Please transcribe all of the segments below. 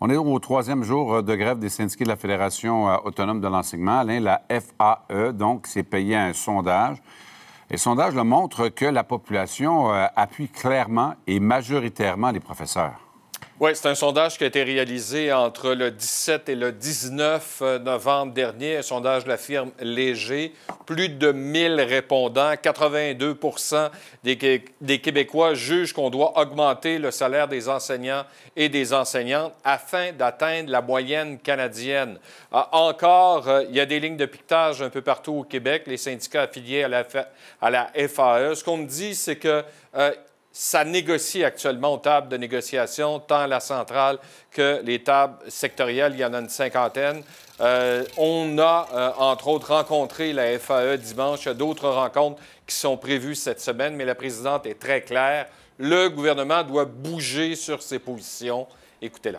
On est au troisième jour euh, de grève des syndicats de la Fédération euh, autonome de l'enseignement, la FAE, donc, c'est payé un sondage. Et le sondage le montre que la population euh, appuie clairement et majoritairement les professeurs. Oui, c'est un sondage qui a été réalisé entre le 17 et le 19 euh, novembre dernier, un sondage de la firme Léger. Plus de 1000 répondants, 82 des, Québécois jugent qu'on doit augmenter le salaire des enseignants et des enseignantes afin d'atteindre la moyenne canadienne. Ah, encore, euh, il y a des lignes de piquetage un peu partout au Québec, les syndicats affiliés à la, à la FAE. Ce qu'on me dit, c'est que... Euh, ça négocie actuellement aux tables de négociation, tant la centrale que les tables sectorielles. Il y en a une cinquantaine. Euh, on a, euh, entre autres, rencontré la FAE dimanche. d'autres rencontres qui sont prévues cette semaine, mais la présidente est très claire. Le gouvernement doit bouger sur ses positions. Écoutez-la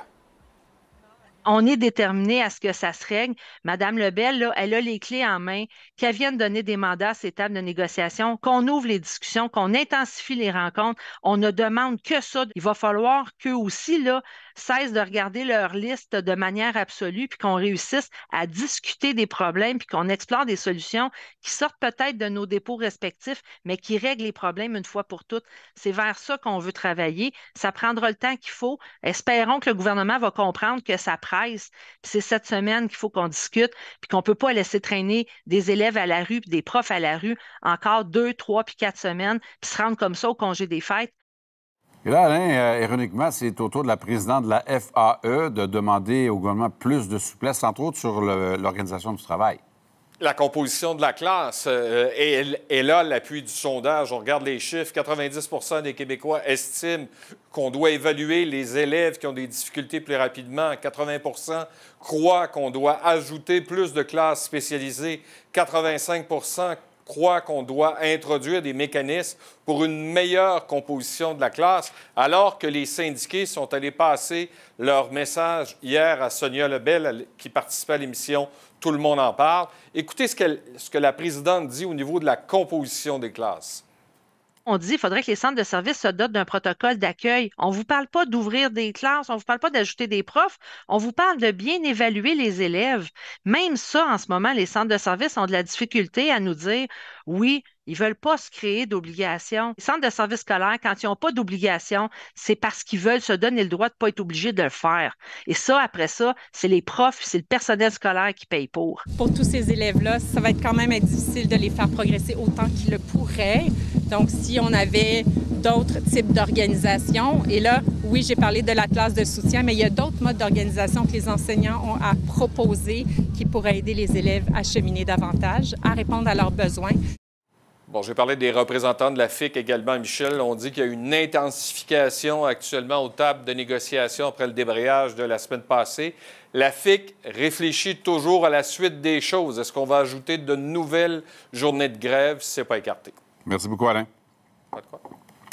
on est déterminé à ce que ça se règle. Madame Lebel, là, elle a les clés en main, qu'elle vienne donner des mandats à ces tables de négociation, qu'on ouvre les discussions, qu'on intensifie les rencontres. On ne demande que ça. Il va falloir qu'eux aussi, là, cessent de regarder leur liste de manière absolue, puis qu'on réussisse à discuter des problèmes, puis qu'on explore des solutions qui sortent peut-être de nos dépôts respectifs, mais qui règlent les problèmes une fois pour toutes. C'est vers ça qu'on veut travailler. Ça prendra le temps qu'il faut. Espérons que le gouvernement va comprendre que ça presse. C'est cette semaine qu'il faut qu'on discute, puis qu'on ne peut pas laisser traîner des élèves à la rue, puis des profs à la rue encore deux, trois, puis quatre semaines, puis se rendre comme ça au congé des fêtes. Et là, euh, ironiquement, c'est au tour de la présidente de la FAE de demander au gouvernement plus de souplesse, entre autres sur l'organisation du travail la composition de la classe. Euh, est là, l'appui du sondage, on regarde les chiffres, 90 des Québécois estiment qu'on doit évaluer les élèves qui ont des difficultés plus rapidement. 80 croient qu'on doit ajouter plus de classes spécialisées. 85 crois qu'on doit introduire des mécanismes pour une meilleure composition de la classe, alors que les syndiqués sont allés passer leur message hier à Sonia Lebel, qui participait à l'émission Tout le monde en parle. Écoutez ce que la présidente dit au niveau de la composition des classes on dit qu'il faudrait que les centres de services se dotent d'un protocole d'accueil. On ne vous parle pas d'ouvrir des classes, on ne vous parle pas d'ajouter des profs, on vous parle de bien évaluer les élèves. Même ça, en ce moment, les centres de services ont de la difficulté à nous dire oui, ils ne veulent pas se créer d'obligations. Les centres de services scolaires, quand ils n'ont pas d'obligation, c'est parce qu'ils veulent se donner le droit de ne pas être obligés de le faire. Et ça, après ça, c'est les profs, c'est le personnel scolaire qui paye pour. Pour tous ces élèves-là, ça va être quand même difficile de les faire progresser autant qu'ils le pourraient. Donc, si on avait d'autres types d'organisations, et là, oui, j'ai parlé de la classe de soutien, mais il y a d'autres modes d'organisation que les enseignants ont à proposer qui pourraient aider les élèves à cheminer davantage, à répondre à leurs besoins. Bon, j'ai parlé des représentants de la FIC également, Michel. On dit qu'il y a une intensification actuellement aux tables de négociation après le débrayage de la semaine passée. La FIC réfléchit toujours à la suite des choses. Est-ce qu'on va ajouter de nouvelles journées de grève? C'est pas écarté. Merci beaucoup, Alain. de quoi.